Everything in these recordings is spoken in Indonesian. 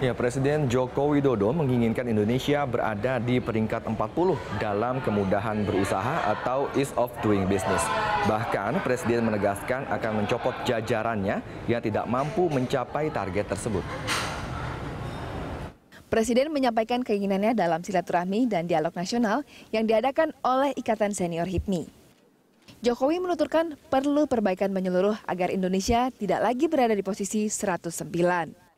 Ya, Presiden Joko Widodo menginginkan Indonesia berada di peringkat 40 dalam kemudahan berusaha atau ease of doing business. Bahkan Presiden menegaskan akan mencopot jajarannya yang tidak mampu mencapai target tersebut. Presiden menyampaikan keinginannya dalam silaturahmi dan dialog nasional yang diadakan oleh Ikatan Senior HIPMI. Jokowi menuturkan perlu perbaikan menyeluruh agar Indonesia tidak lagi berada di posisi 109.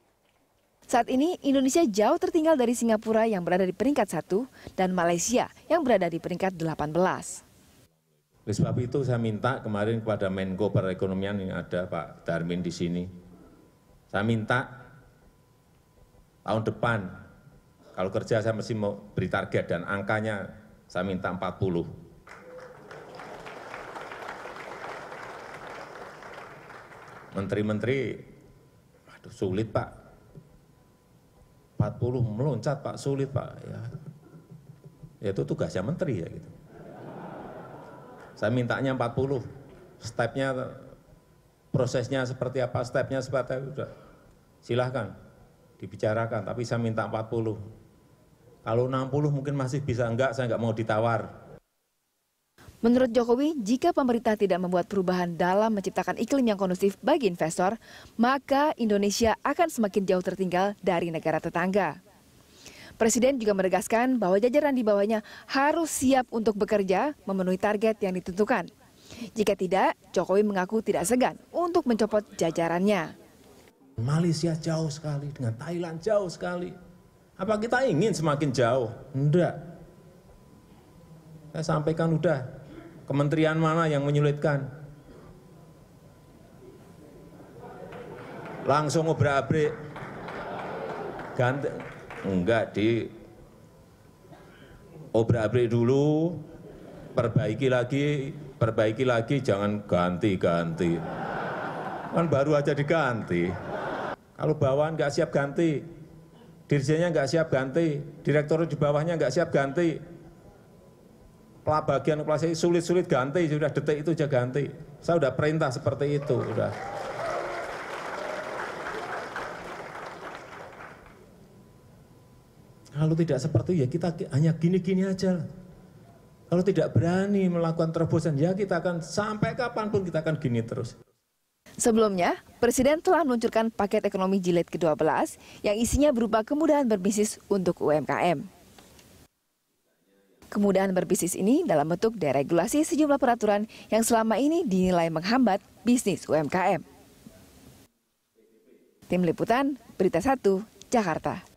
Saat ini, Indonesia jauh tertinggal dari Singapura yang berada di peringkat 1 dan Malaysia yang berada di peringkat 18. Oleh sebab itu saya minta kemarin kepada Menko Perekonomian yang ada Pak Darmin di sini. Saya minta tahun depan kalau kerja saya mesti mau beri target dan angkanya saya minta 40. Menteri-menteri, aduh sulit Pak, 40 meloncat Pak, sulit Pak. Ya. ya, itu tugasnya menteri ya gitu. Saya mintanya 40, stepnya prosesnya seperti apa, stepnya seperti apa, sudah. silahkan dibicarakan, tapi saya minta 40. Kalau 60 mungkin masih bisa, enggak saya enggak mau ditawar. Menurut Jokowi, jika pemerintah tidak membuat perubahan dalam menciptakan iklim yang kondusif bagi investor, maka Indonesia akan semakin jauh tertinggal dari negara tetangga. Presiden juga menegaskan bahwa jajaran di bawahnya harus siap untuk bekerja memenuhi target yang ditentukan. Jika tidak, Jokowi mengaku tidak segan untuk mencopot jajarannya. Malaysia jauh sekali, dengan Thailand jauh sekali. Apa kita ingin semakin jauh? Enggak. Saya sampaikan udah, Kementerian mana yang menyulitkan? Langsung obrak-abrik. Ganti. Enggak, di obrak-abrik dulu, perbaiki lagi, perbaiki lagi, jangan ganti-ganti. Kan baru aja diganti. Kalau bawahan nggak siap ganti, dirjennya nggak siap ganti, direktur di bawahnya nggak siap ganti, bagian operasi sulit-sulit ganti, sudah detik itu aja ganti. Saya sudah perintah seperti itu, sudah. Kalau tidak seperti itu ya kita hanya gini-gini aja. Kalau tidak berani melakukan terobosan ya kita akan sampai kapanpun kita akan gini terus. Sebelumnya, Presiden telah meluncurkan paket ekonomi jilid ke-12 yang isinya berupa kemudahan berbisnis untuk UMKM. Kemudahan berbisnis ini dalam bentuk deregulasi sejumlah peraturan yang selama ini dinilai menghambat bisnis UMKM. Tim Liputan, Berita 1, Jakarta.